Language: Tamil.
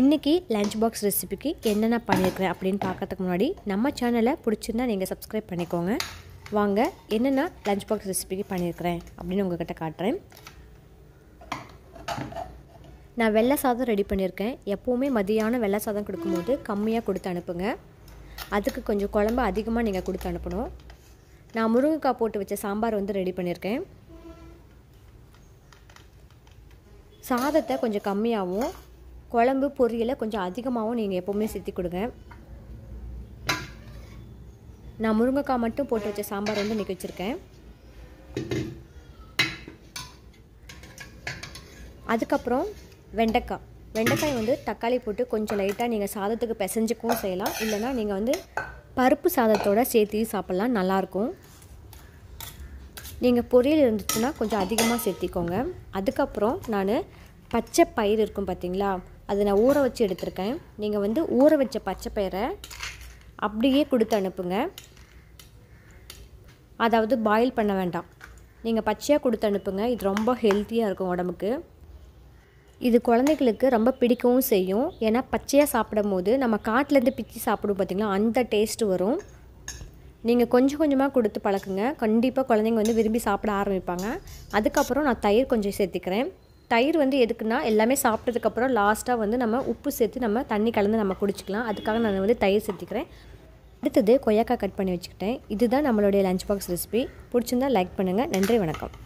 இன்றைக்கி லஞ்ச் பாக்ஸ் ரெசிபிக்கு என்னென்ன பண்ணியிருக்கிறேன் அப்படின்னு பார்க்கறதுக்கு முன்னாடி நம்ம சேனலை பிடிச்சிருந்தா நீங்கள் சப்ஸ்கிரைப் பண்ணிக்கோங்க வாங்க என்னென்ன லஞ்ச் பாக்ஸ் ரெசிபிக்கு பண்ணியிருக்கிறேன் அப்படின்னு உங்கள்கிட்ட காட்டுறேன் நான் வெள்ளை சாதம் ரெடி பண்ணியிருக்கேன் எப்போவுமே மதியானம் வெள்ளை சாதம் கொடுக்கும்போது கம்மியாக கொடுத்து அனுப்புங்க அதுக்கு கொஞ்சம் குழம்பு அதிகமாக நீங்கள் கொடுத்து அனுப்பணும் நான் முருங்கைக்காய் போட்டு வச்ச சாம்பார் வந்து ரெடி பண்ணியிருக்கேன் சாதத்தை கொஞ்சம் கம்மியாகவும் குழம்பு பொரியலை கொஞ்சம் அதிகமாகவும் நீங்கள் எப்போவுமே சேர்த்தி கொடுங்க நான் முருங்கைக்காய் மட்டும் போட்டு வச்ச சாம்பார் வந்து இன்றைக்கி வச்சுருக்கேன் அதுக்கப்புறம் வெண்டைக்காய் வெண்டைக்காய் வந்து தக்காளி போட்டு கொஞ்சம் லைட்டாக நீங்கள் சாதத்துக்கு பிசைஞ்சுக்கவும் செய்யலாம் இல்லைனா நீங்கள் வந்து பருப்பு சாதத்தோடு சேர்த்து சாப்பிட்லாம் நல்லாயிருக்கும் நீங்கள் பொரியல் இருந்துச்சுன்னா கொஞ்சம் அதிகமாக சேர்த்திக்கோங்க அதுக்கப்புறம் நான் பச்சை பயிர் இருக்கும் பார்த்தீங்களா அதை நான் ஊற வச்சு எடுத்திருக்கேன் நீங்கள் வந்து ஊற வச்ச பச்சை பயிரை அப்படியே கொடுத்து அனுப்புங்க அதாவது பாயில் பண்ண வேண்டாம் நீங்கள் பச்சையாக கொடுத்து அனுப்புங்க இது ரொம்ப ஹெல்த்தியாக இருக்கும் உடம்புக்கு இது குழந்தைகளுக்கு ரொம்ப பிடிக்கவும் செய்யும் ஏன்னா பச்சையாக சாப்பிடும் போது நம்ம காட்டிலேருந்து பிச்சு சாப்பிடும் பார்த்திங்களா அந்த டேஸ்ட்டு வரும் நீங்கள் கொஞ்சம் கொஞ்சமாக கொடுத்து பழக்குங்க கண்டிப்பாக குழந்தைங்க வந்து விரும்பி சாப்பிட ஆரம்பிப்பாங்க அதுக்கப்புறம் நான் தயிர் கொஞ்சம் சேர்த்திக்கிறேன் தயிர் வந்து எதுக்குன்னா எல்லாமே சாப்பிட்டதுக்கப்புறம் லாஸ்ட்டாக வந்து நம்ம உப்பு சேர்த்து நம்ம தண்ணி கலந்து நம்ம குடிச்சிக்கலாம் அதுக்காக நான் வந்து தயிர் சேர்த்துக்கிறேன் அடுத்தது கொய்யாக்காய் கட் பண்ணி வச்சுக்கிட்டேன் இதுதான் நம்மளுடைய லஞ்ச் பாக்ஸ் ரெசிபி பிடிச்சிருந்தா லைக் பண்ணுங்கள் நன்றி வணக்கம்